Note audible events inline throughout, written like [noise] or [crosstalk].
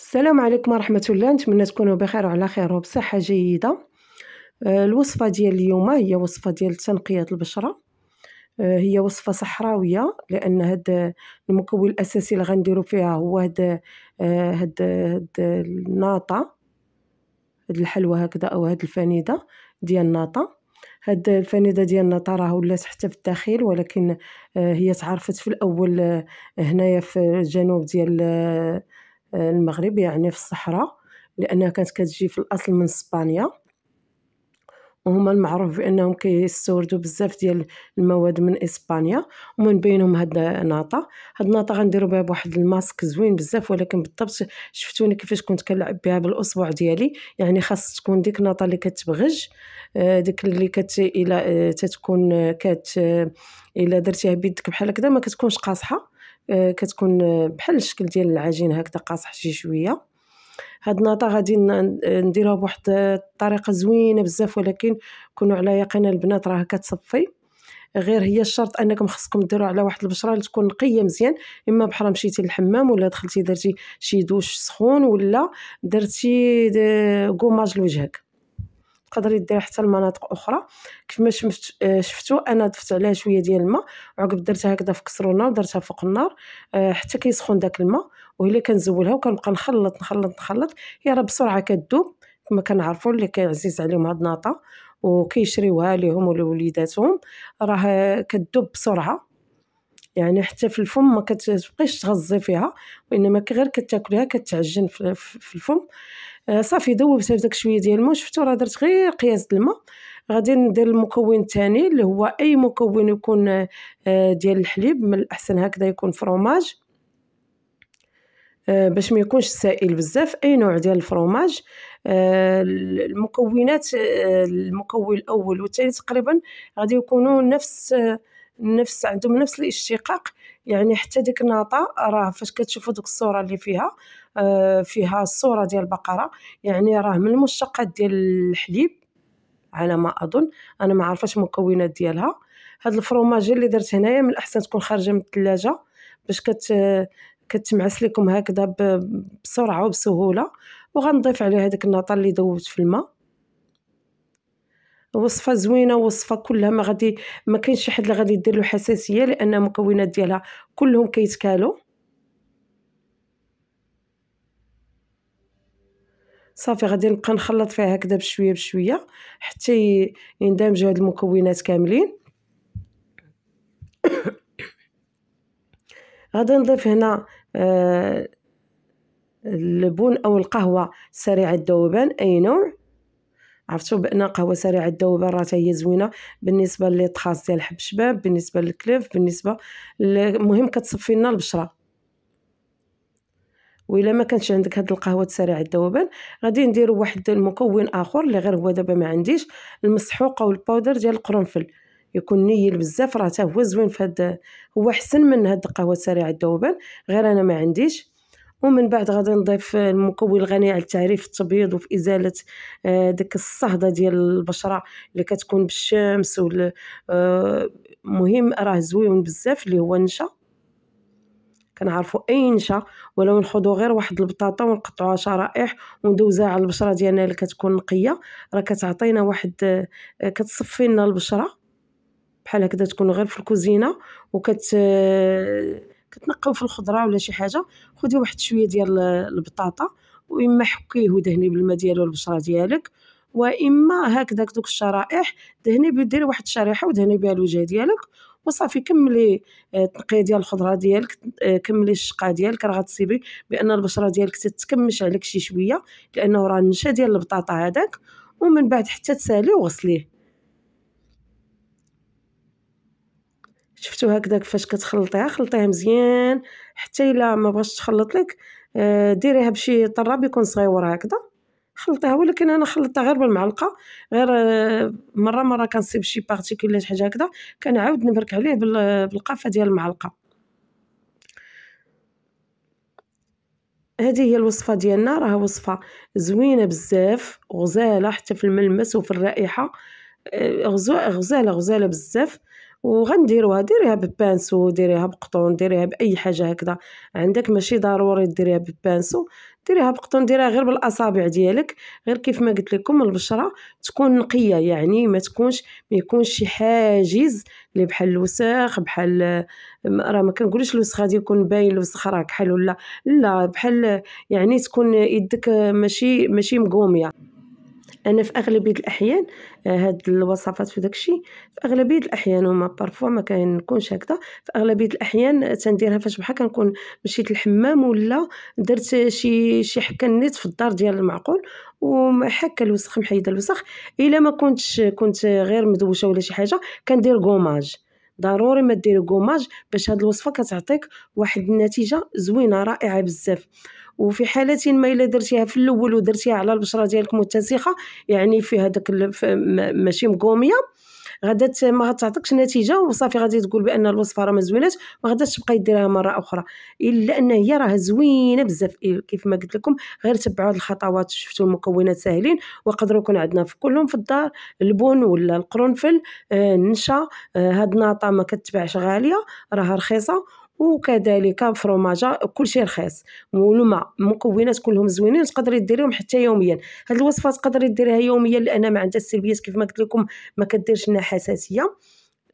السلام عليكم ورحمه الله نتمنى تكونوا بخير وعلى خير وبصحه جيده آه، الوصفه ديال اليوم هي وصفه ديال تنقيه البشره آه، هي وصفه صحراويه لان هاد المكون الاساسي اللي غنديرو فيها هو هاد آه، هاد, هاد الناطه هاد الحلوه هكذا او هاد الفنيده ديال الناطه هاد الفنيده ديالنا راه ولات حتى في الداخل ولكن هي تعرفت في الاول هنايا في الجنوب ديال المغرب يعني في الصحراء لانها كانت كتجي في الاصل من اسبانيا وهما المعروف بانهم كيستوردوا بزاف ديال المواد من اسبانيا ومن بينهم هاد الناطه هاد الناطه غنديروا بها بواحد الماسك زوين بزاف ولكن بالضبط شفتوني كيفاش كنت كنلعب بها بالاصبع ديالي يعني خاص تكون ديك الناطه اللي كتبغج آه، ديك اللي كت الا آه، تتكون آه، كت الا درتيها بيدك بحال هكذا ما كتكونش قاصحه آه، كتكون آه، بحال الشكل ديال العجين هكذا قاصح شي شويه هاد الناطه غادي نديرها بواحد الطريقه آه، زوينه بزاف ولكن كونوا على يقين البنات راه كتصفي غير هي الشرط انكم خصكم ديروا على واحد البشره اللي تكون نقيه مزيان اما بحال مشيتي للحمام ولا دخلتي درتي شي دوش سخون ولا درتي قماج لوجهك تقدري ديري حتى لمناطق اخرى كيفما شفت شفتوا انا ضفت عليها شويه ديال الماء وعقب درتها هكذا في كسرونه ودرتها فوق النار آه، حتى كيسخن داك الماء وهي اللي كنزولها وكنبقى نخلط نخلط نخلط هي راه بسرعه كتذوب كما كنعرفوا اللي كيعزيز عليهم هاد الناطه وكيشريوها ليهم ولوليداتهم راه كتذوب بسرعه يعني حتى في الفم ما كتبقيش تغزي فيها وانما غير كتاكليها كتعجن في, الفم آه، صافي ذوبت بداك شويه ديال الماء شفتوا راه درت غير قياس الماء غادي ندير المكون الثاني اللي هو اي مكون يكون آه، ديال الحليب من الاحسن هكذا يكون فروماج آه، باش ما يكونش سائل بزاف اي نوع ديال الفروماج المكونات المكون الاول والثاني تقريبا غادي يكونوا نفس نفس عندهم نفس الاشتقاق يعني حتى ديك ناطا راه فاش كتشوفوا ديك الصوره اللي فيها آه، فيها الصوره ديال البقره يعني راه من المشتقات ديال الحليب على ما اظن انا ما عارفاش المكونات ديالها هاد الفروماج اللي درت هنايا من الاحسن تكون خارجه من الثلاجه باش كت كتمعس لكم هكذا بسرعه وبسهوله وغنضيف عليها هذيك الناطه اللي ذوبت في الماء وصفه زوينه وصفه كلها ما غادي ما كاينش شي حد اللي غادي يدير له حساسيه لان المكونات ديالها كلهم كيتكالوا صافي غادي نبقى نخلط فيها هكذا بشويه بشويه حتى يندمجوا هاد المكونات كاملين [coughs] غادي نضيف هنا آه البن او القهوه سريعه الذوبان اي نوع عرفتوا بان قهوه سريعه الذوبان راه هي زوينه بالنسبه لي ديال حب شباب بالنسبه للكليف بالنسبه المهم كتصفي لنا البشره وإلا ما كانش عندك هاد القهوه سريعه الذوبان غادي نديرو واحد المكون اخر اللي غير هو دابا ما عنديش المسحوقه والباودر ديال القرنفل يكون نيل بزاف راه هو زوين في هاد هو احسن من هاد القهوه سريعه الذوبان غير انا ما عنديش ومن بعد غادي نضيف المكون الغني على التعريف التبيض وفي ازاله آه، ديك الصهده ديال البشره اللي كتكون بالشمس وال آه، مهم راه زويون بزاف اللي هو النشا كنعرفوا اي نشا ولو نخذوا غير واحد البطاطا ونقطعوها شرائح وندوزها على البشره ديالنا اللي كتكون نقيه راه كتعطينا واحد آه، كتصفي لنا البشره بحال هكذا تكون غير في الكوزينه وكت كتنقاو في الخضره ولا شي حاجه خدي واحد شويه ديال البطاطا واما حكيه ودهني بالماء ديالو البشره ديالك واما هكذاك دوك الشرائح دهني بدير واحد الشريحه ودهني بها الوجه ديالك وصافي كملي آه، التنقيه ديال الخضره ديالك آه، كملي الشقه ديالك راه غتصيبي بان البشره ديالك تتكمش عليك شي شويه لانه راه النشا ديال البطاطا هذاك ومن بعد حتى تسالي وغسليه شفتو هكذاك فاش كتخلطيها خلطيها مزيان حتى الا ما بغاش تخلط لك آه، ديريها بشي طراب يكون صغيور هكذا خلطيها ولكن انا خلطتها غير بالمعلقه غير آه، مره مره كنصيب شي بارتيكول ولا حاجه هكذا كنعاود نبرك عليه بالقافه ديال المعلقه هذه هي الوصفه ديالنا راه وصفه زوينه بزاف غزاله حتى في الملمس وفي الرائحه آه، غزاله غزاله غزاله بزاف وغنديروها ديريها ببانسو ديريها بقطون ديريها باي حاجه هكذا عندك ماشي ضروري ديريها ببانسو ديريها بقطون ديريها غير بالاصابع ديالك غير كيف ما قلت لكم البشره تكون نقيه يعني ما تكونش ما يكونش شي حاجز اللي بحال الوساخ بحال راه ما كنقولش الوسخ غادي يكون باين الوسخ راه كحل ولا لا بحال يعني تكون يدك ماشي ماشي مقوميه انا في اغلبيه الاحيان آه، هاد الوصفات في داكشي في اغلبيه الاحيان وما بارفوا ما كنكونش هكذا في اغلبيه الاحيان تنديرها فاش بحال كنكون مشيت للحمام ولا درت شي شي حكه نيت في الدار ديال المعقول وحكه الوسخ محيده الوسخ الا ما كنتش كنت غير مدوشه ولا شي حاجه كندير غوماج ضروري ما ديري غوماج باش هاد الوصفه كتعطيك واحد النتيجه زوينه رائعه بزاف وفي حالة ما إلا درتيها في الأول ودرتيها على البشرة ديالك متسخة يعني في هذاك ماشي مقومية غادا ما غتعطيكش نتيجه وصافي غادي تقول بان الوصفه راه ما زوينات ما غاداش تبقاي ديريها مره اخرى الا ان هي راه زوينه بزاف إيه، كيف ما قلت لكم غير تبعوا هاد الخطوات شفتوا المكونات ساهلين وقدروا يكون عندنا في كلهم في الدار البن ولا القرنفل آه، النشا آه هاد الناطه ما كتبعش غاليه راها رخيصه وكذلك الفرماجه كلشي رخيص ولما المكونات كلهم زوينين تقدري ديريهم حتى يوميا هاد الوصفه تقدري ديريها يوميا لان ما عندها السلبيات كيف ما قلت لكم ما كديرش لنا حساسيه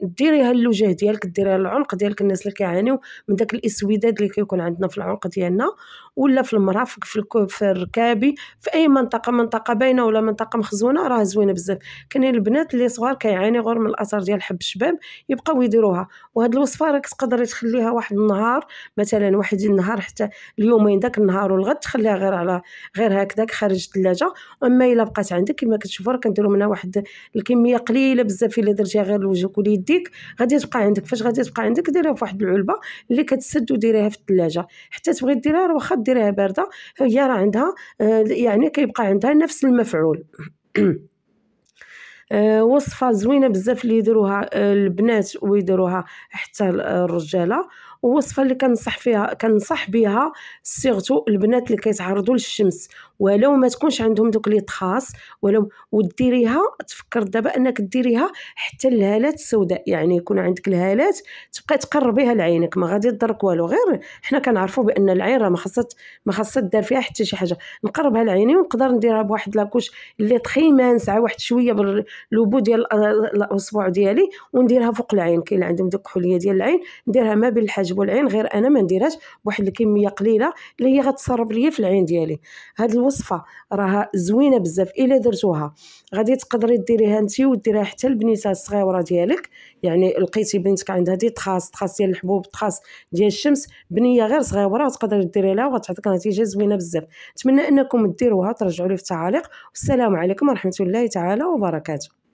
ديريها للوجه ديالك ديريها للعنق ديالك الناس اللي كيعانيو من داك الاسوداد اللي كيكون عندنا في العنق ديالنا ولا في المرافق في, في الركابي في اي منطقه منطقه باينه ولا منطقه مخزونه راه زوينه بزاف كاينين البنات اللي صغار كيعاني غير من الاثر ديال حب الشباب يبقاو يديروها وهاد الوصفه راك تقدري تخليها واحد النهار مثلا واحد النهار حتى اليومين داك النهار والغد تخليها غير على غير هكذاك خارج الثلاجه اما الا بقات عندك كما كتشوفوا راه كنديروا منها واحد الكميه قليله بزاف الا درتيها غير لوجهك وليديك غادي تبقى عندك فاش غادي تبقى عندك ديريها في واحد العلبه اللي كتسد وديريها في الثلاجه حتى تبغي ديرها واخا وديريها بارده فهي راه عندها آه، يعني كيبقى عندها نفس المفعول [clears throat] آه، وصفه زوينه بزاف اللي يديروها آه، البنات ويديروها حتى الرجاله والوصفه اللي كنصح فيها كنصح بها سيغتو البنات اللي كيتعرضوا للشمس ولو ما تكونش عندهم دوك لي طخاص ولو وديريها تفكر دابا انك ديريها حتى الهالات السوداء يعني يكون عندك الهالات تبقى تقربيها لعينك ما غادي تضرك والو غير حنا كنعرفوا بان العين راه ما خاصها ما خاصها دار فيها حتى شي حاجه نقربها لعيني ونقدر نديرها بواحد لاكوش اللي تخيمه ساعه واحد شويه باللوبو ديال الاصبع ديالي ونديرها فوق العين كاين اللي عندهم دوك الحليه ديال العين نديرها ما بين الحجم كتعجبو العين غير انا ما نديرهاش بواحد الكميه قليله اللي هي غتسرب ليا في العين ديالي هاد الوصفه راها زوينه بزاف الا درتوها غادي تقدري ديريها انت وديريها حتى البنيته الصغيره ديالك يعني لقيتي بنتك عندها دي طخاس طخاس ديال الحبوب طخاس ديال الشمس بنيه غير صغيره تقدري ديري لها وغتعطيك نتيجه زوينه بزاف نتمنى انكم ديروها ترجعوا لي في التعاليق والسلام عليكم ورحمه الله تعالى وبركاته